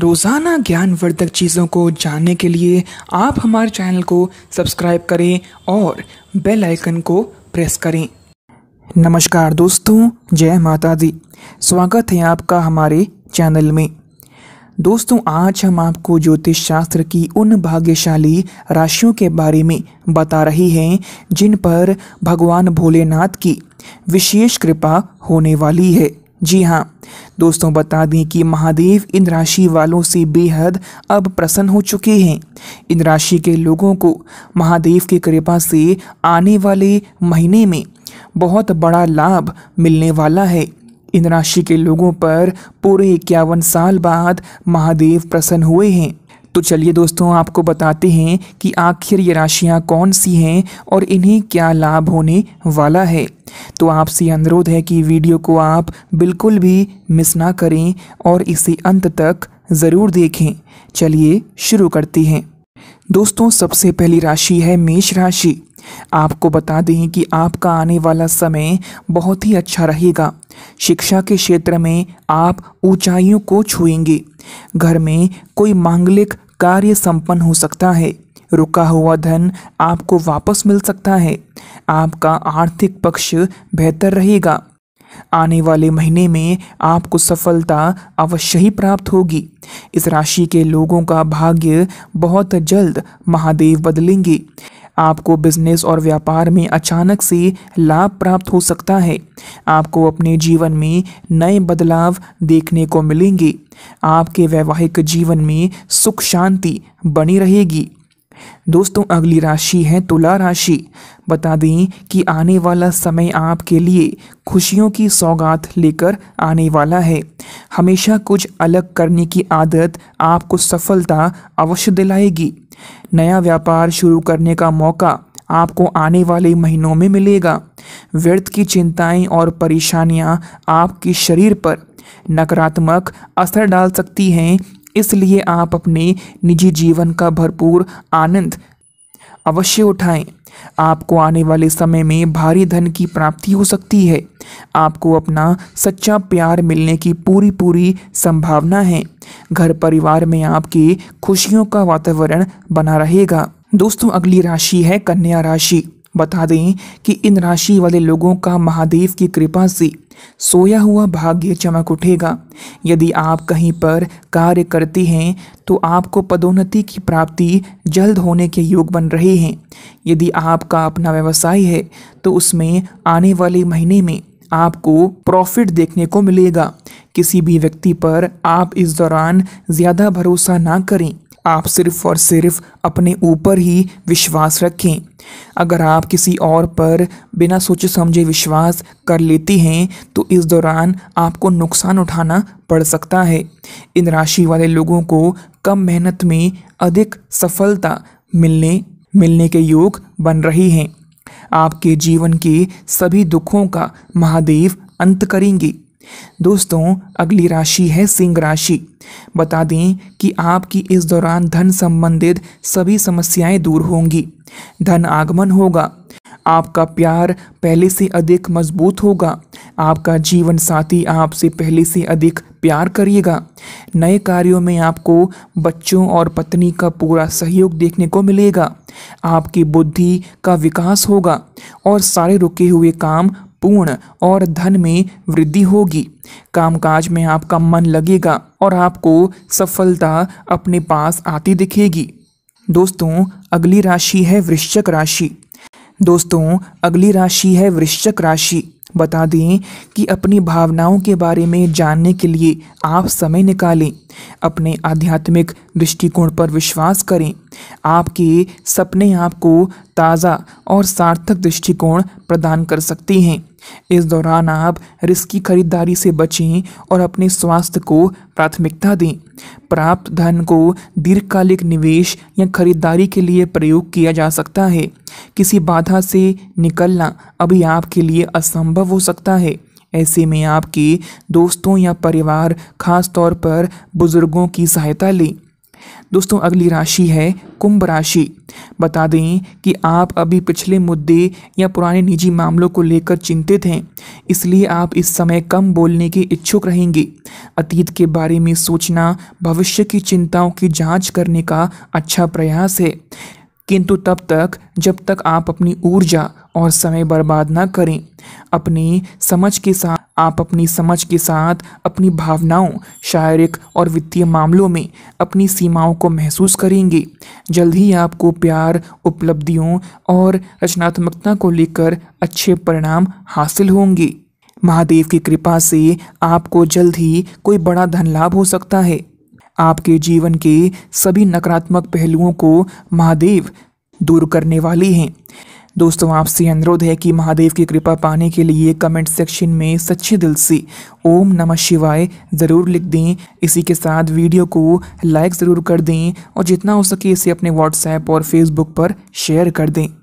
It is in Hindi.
रोज़ाना ज्ञानवर्धक चीज़ों को जानने के लिए आप हमारे चैनल को सब्सक्राइब करें और बेल आइकन को प्रेस करें नमस्कार दोस्तों जय माता दी स्वागत है आपका हमारे चैनल में दोस्तों आज हम आपको ज्योतिष शास्त्र की उन भाग्यशाली राशियों के बारे में बता रहे हैं जिन पर भगवान भोलेनाथ की विशेष कृपा होने वाली है जी हाँ दोस्तों बता दें कि महादेव इन राशि वालों से बेहद अब प्रसन्न हो चुके हैं इन राशि के लोगों को महादेव की कृपा से आने वाले महीने में बहुत बड़ा लाभ मिलने वाला है इन राशि के लोगों पर पूरे इक्यावन साल बाद महादेव प्रसन्न हुए हैं तो चलिए दोस्तों आपको बताते हैं कि आखिर ये राशियाँ कौन सी हैं और इन्हें क्या लाभ होने वाला है तो आपसे अनुरोध है कि वीडियो को आप बिल्कुल भी मिस ना करें और इसे अंत तक ज़रूर देखें चलिए शुरू करती हैं दोस्तों सबसे पहली राशि है मेष राशि आपको बता दें कि आपका आने वाला समय बहुत ही अच्छा रहेगा शिक्षा के क्षेत्र में आप ऊंचाइयों को छुएंगे घर में कोई मांगलिक कार्य संपन्न हो सकता है रुका हुआ धन आपको वापस मिल सकता है आपका आर्थिक पक्ष बेहतर रहेगा आने वाले महीने में आपको सफलता अवश्य ही प्राप्त होगी इस राशि के लोगों का भाग्य बहुत जल्द महादेव बदलेंगे आपको बिजनेस और व्यापार में अचानक से लाभ प्राप्त हो सकता है आपको अपने जीवन में नए बदलाव देखने को मिलेंगे आपके वैवाहिक जीवन में सुख शांति बनी रहेगी दोस्तों अगली राशि है तुला राशि बता दें कि आने वाला समय आपके लिए खुशियों की सौगात लेकर आने वाला है हमेशा कुछ अलग करने की आदत आपको सफलता अवश्य दिलाएगी नया व्यापार शुरू करने का मौका आपको आने वाले महीनों में मिलेगा व्यर्थ की चिंताएं और परेशानियां आपके शरीर पर नकारात्मक असर डाल सकती हैं इसलिए आप अपने निजी जीवन का भरपूर आनंद अवश्य उठाएं आपको आने वाले समय में भारी धन की प्राप्ति हो सकती है आपको अपना सच्चा प्यार मिलने की पूरी पूरी संभावना है घर परिवार में आपके खुशियों का वातावरण बना रहेगा दोस्तों अगली राशि है कन्या राशि बता दें कि इन राशि वाले लोगों का महादेव की कृपा से सोया हुआ भाग्य चमक उठेगा यदि आप कहीं पर कार्य करते हैं तो आपको पदोन्नति की प्राप्ति जल्द होने के योग बन रहे हैं यदि आपका अपना व्यवसाय है तो उसमें आने वाले महीने में आपको प्रॉफिट देखने को मिलेगा किसी भी व्यक्ति पर आप इस दौरान ज़्यादा भरोसा ना करें आप सिर्फ और सिर्फ अपने ऊपर ही विश्वास रखें अगर आप किसी और पर बिना सोचे समझे विश्वास कर लेती हैं तो इस दौरान आपको नुकसान उठाना पड़ सकता है इन राशि वाले लोगों को कम मेहनत में अधिक सफलता मिलने मिलने के योग बन रही हैं आपके जीवन के सभी दुखों का महादेव अंत करेंगे दोस्तों अगली राशि है सिंह राशि बता दें कि आपकी इस दौरान धन संबंधित सभी समस्याएं दूर होंगी धन आगमन होगा आपका प्यार पहले से अधिक मजबूत होगा आपका जीवन साथी आपसे पहले से अधिक प्यार करिएगा नए कार्यों में आपको बच्चों और पत्नी का पूरा सहयोग देखने को मिलेगा आपकी बुद्धि का विकास होगा और सारे रुके हुए काम पूर्ण और धन में वृद्धि होगी कामकाज में आपका मन लगेगा और आपको सफलता अपने पास आती दिखेगी दोस्तों अगली राशि है वृश्चक राशि दोस्तों अगली राशि है वृश्चक राशि बता दें कि अपनी भावनाओं के बारे में जानने के लिए आप समय निकालें अपने आध्यात्मिक दृष्टिकोण पर विश्वास करें आपके सपने आपको ताज़ा और सार्थक दृष्टिकोण प्रदान कर सकते हैं इस दौरान आप रिस्की खरीदारी से बचें और अपने स्वास्थ्य को प्राथमिकता दें प्राप्त धन को दीर्घकालिक निवेश या खरीदारी के लिए प्रयोग किया जा सकता है किसी बाधा से निकलना अभी आपके लिए असंभव हो सकता है ऐसे में आपके दोस्तों या परिवार खास तौर पर बुज़ुर्गों की सहायता लें दोस्तों अगली राशि है कुंभ राशि बता दें कि आप अभी पिछले मुद्दे या पुराने निजी मामलों को लेकर चिंतित हैं इसलिए आप इस समय कम बोलने के इच्छुक रहेंगे अतीत के बारे में सोचना भविष्य की चिंताओं की जांच करने का अच्छा प्रयास है किंतु तब तक जब तक आप अपनी ऊर्जा और समय बर्बाद ना करें अपनी समझ के साथ आप अपनी समझ के साथ अपनी भावनाओं शारीरिक और वित्तीय मामलों में अपनी सीमाओं को महसूस करेंगे जल्द ही आपको प्यार उपलब्धियों और रचनात्मकता को लेकर अच्छे परिणाम हासिल होंगे महादेव की कृपा से आपको जल्द ही कोई बड़ा धन लाभ हो सकता है आपके जीवन के सभी नकारात्मक पहलुओं को महादेव दूर करने वाले हैं दोस्तों आपसे अनुरोध है कि महादेव की कृपा पाने के लिए कमेंट सेक्शन में सच्चे दिल से ओम नमः शिवाय ज़रूर लिख दें इसी के साथ वीडियो को लाइक ज़रूर कर दें और जितना हो सके इसे अपने व्हाट्सएप और फेसबुक पर शेयर कर दें